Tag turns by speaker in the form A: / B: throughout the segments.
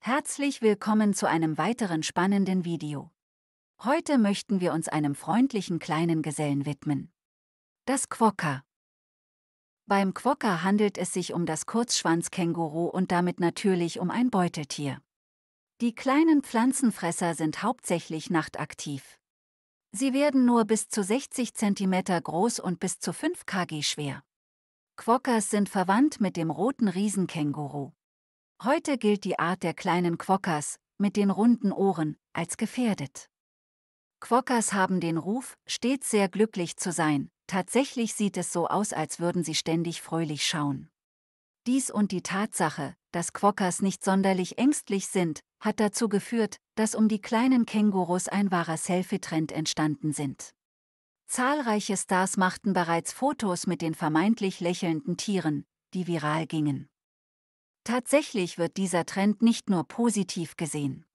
A: Herzlich willkommen zu einem weiteren spannenden Video. Heute möchten wir uns einem freundlichen kleinen Gesellen widmen. Das Quokka. Beim Quokka handelt es sich um das Kurzschwanzkänguru und damit natürlich um ein Beuteltier. Die kleinen Pflanzenfresser sind hauptsächlich nachtaktiv. Sie werden nur bis zu 60 cm groß und bis zu 5 kg schwer. Quokkas sind verwandt mit dem roten Riesenkänguru. Heute gilt die Art der kleinen Quokkas mit den runden Ohren als gefährdet. Quokkas haben den Ruf, stets sehr glücklich zu sein, tatsächlich sieht es so aus, als würden sie ständig fröhlich schauen. Dies und die Tatsache, dass Quokkas nicht sonderlich ängstlich sind, hat dazu geführt, dass um die kleinen Kängurus ein wahrer Selfie-Trend entstanden sind. Zahlreiche Stars machten bereits Fotos mit den vermeintlich lächelnden Tieren, die viral gingen. Tatsächlich wird dieser Trend nicht nur positiv gesehen.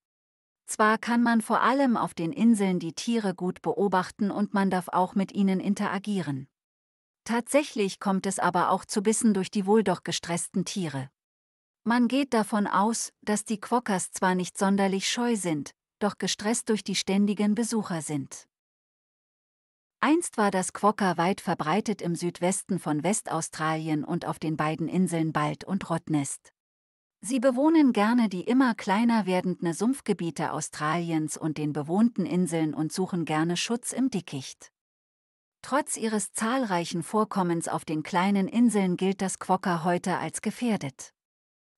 A: Zwar kann man vor allem auf den Inseln die Tiere gut beobachten und man darf auch mit ihnen interagieren. Tatsächlich kommt es aber auch zu Bissen durch die wohl doch gestressten Tiere. Man geht davon aus, dass die Quokkas zwar nicht sonderlich scheu sind, doch gestresst durch die ständigen Besucher sind. Einst war das Quokka weit verbreitet im Südwesten von Westaustralien und auf den beiden Inseln Bald und Rottnest. Sie bewohnen gerne die immer kleiner werdenden Sumpfgebiete Australiens und den bewohnten Inseln und suchen gerne Schutz im Dickicht. Trotz ihres zahlreichen Vorkommens auf den kleinen Inseln gilt das Quokka heute als gefährdet.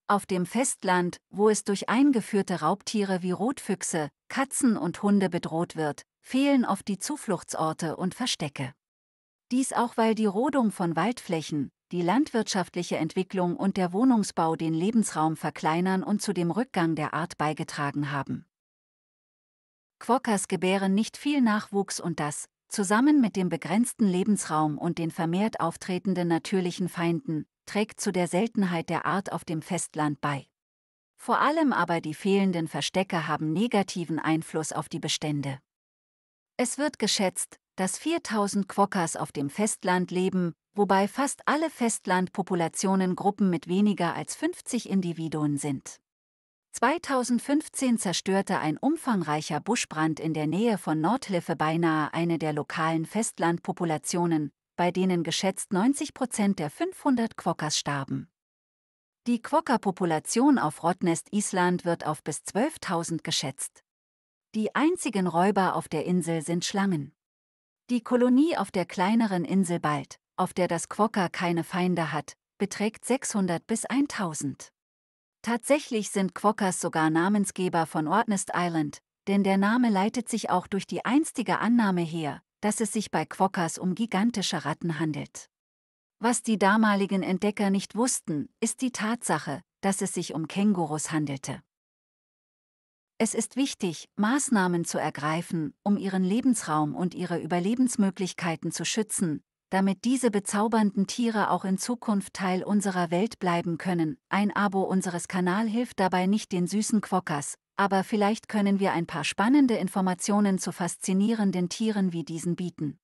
A: Auf dem Festland, wo es durch eingeführte Raubtiere wie Rotfüchse, Katzen und Hunde bedroht wird, fehlen oft die Zufluchtsorte und Verstecke. Dies auch weil die Rodung von Waldflächen, die landwirtschaftliche Entwicklung und der Wohnungsbau den Lebensraum verkleinern und zu dem Rückgang der Art beigetragen haben. Quokkas gebären nicht viel Nachwuchs und das, zusammen mit dem begrenzten Lebensraum und den vermehrt auftretenden natürlichen Feinden, trägt zu der Seltenheit der Art auf dem Festland bei. Vor allem aber die fehlenden Verstecke haben negativen Einfluss auf die Bestände. Es wird geschätzt, dass 4000 Quokkas auf dem Festland leben, wobei fast alle Festlandpopulationen Gruppen mit weniger als 50 Individuen sind. 2015 zerstörte ein umfangreicher Buschbrand in der Nähe von Nordhilfe beinahe eine der lokalen Festlandpopulationen, bei denen geschätzt 90 Prozent der 500 Quokkas starben. Die Quokka-Population auf Rottnest Island wird auf bis 12.000 geschätzt. Die einzigen Räuber auf der Insel sind Schlangen. Die Kolonie auf der kleineren Insel Bald, auf der das Quokka keine Feinde hat, beträgt 600 bis 1000. Tatsächlich sind Quokkas sogar Namensgeber von Ordnest Island, denn der Name leitet sich auch durch die einstige Annahme her, dass es sich bei Quokkas um gigantische Ratten handelt. Was die damaligen Entdecker nicht wussten, ist die Tatsache, dass es sich um Kängurus handelte. Es ist wichtig, Maßnahmen zu ergreifen, um ihren Lebensraum und ihre Überlebensmöglichkeiten zu schützen, damit diese bezaubernden Tiere auch in Zukunft Teil unserer Welt bleiben können. Ein Abo unseres Kanals hilft dabei nicht den süßen Quokkas, aber vielleicht können wir ein paar spannende Informationen zu faszinierenden Tieren wie diesen bieten.